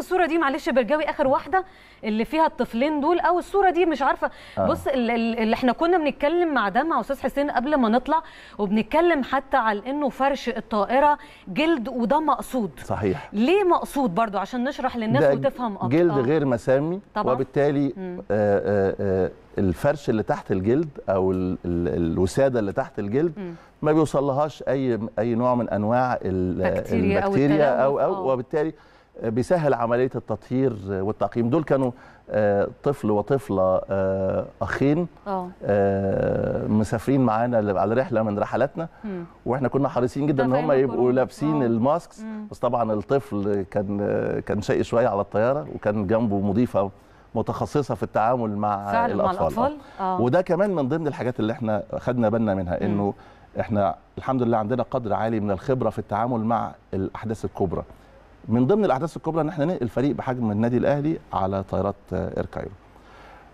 الصوره دي معلش برجاوي اخر واحده اللي فيها الطفلين دول او الصوره دي مش عارفه آه. بص اللي احنا كنا بنتكلم مع ده مع استاذ حسين قبل ما نطلع وبنتكلم حتى على انه فرش الطائره جلد وده مقصود صحيح ليه مقصود برضو عشان نشرح للناس وتفهم اكتر جلد آه. غير مسامي طبعا وبالتالي آه، آه، الفرش اللي تحت الجلد او الوساده اللي تحت الجلد ما بيوصلهاش اي اي نوع من انواع البكتيريا, البكتيريا او, أو, أو, أو وبالتالي بيسهل عمليه التطهير والتعقيم دول كانوا آه، طفل وطفله آه، اخين آه. مسافرين معانا على رحله من رحلاتنا واحنا كنا حريصين جدا ان هم يبقوا لابسين الماسكس بس طبعا الطفل كان كان شيء شويه على الطياره وكان جنبه مضيفه متخصصه في التعامل مع فعلا الاطفال, مع الأطفال. وده كمان من ضمن الحاجات اللي احنا خدنا بالنا منها انه احنا الحمد لله عندنا قدر عالي من الخبره في التعامل مع الاحداث الكبرى من ضمن الاحداث الكبرى ان احنا ننقل فريق بحجم النادي الاهلي على طائرات آه، اير كايرو.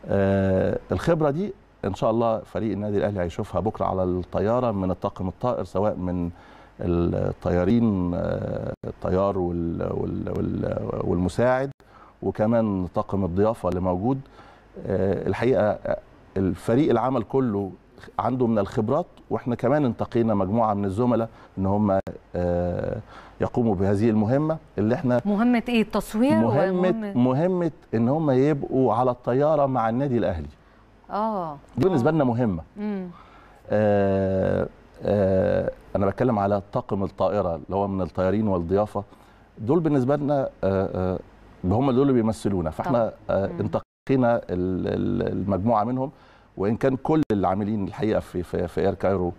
آه الخبره دي ان شاء الله فريق النادي الاهلي هيشوفها بكره على الطياره من الطاقم الطائر سواء من الطيارين آه، الطيار والمساعد وكمان طاقم الضيافه اللي موجود آه، الحقيقه الفريق العمل كله عنده من الخبرات واحنا كمان انتقينا مجموعه من الزملاء ان هم آه، يقوموا بهذه المهمه اللي احنا مهمه ايه التصوير مهمه مهمه, مهمة ان هم يبقوا على الطياره مع النادي الاهلي اه دي بالنسبه لنا مهمه امم آه انا بتكلم على طاقم الطائره اللي هو من الطيارين والضيافه دول بالنسبه لنا آه، هم دول اللي بيمثلونا فاحنا انتقينا المجموعه منهم وان كان كل العاملين الحقيقه في في, في اير كايرو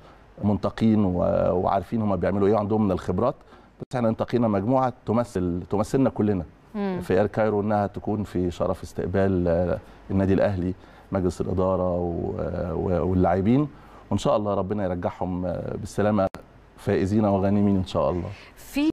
منتقين وعارفين هم بيعملوا ايه عندهم من الخبرات بس احنا انتقينا مجموعه تمثل تمثلنا كلنا مم. في اير كايرو انها تكون في شرف استقبال آه، النادي الاهلي مجلس الاداره آه، واللاعبين وان شاء الله ربنا يرجعهم آه، بالسلامه فائزين وغانمين ان شاء الله في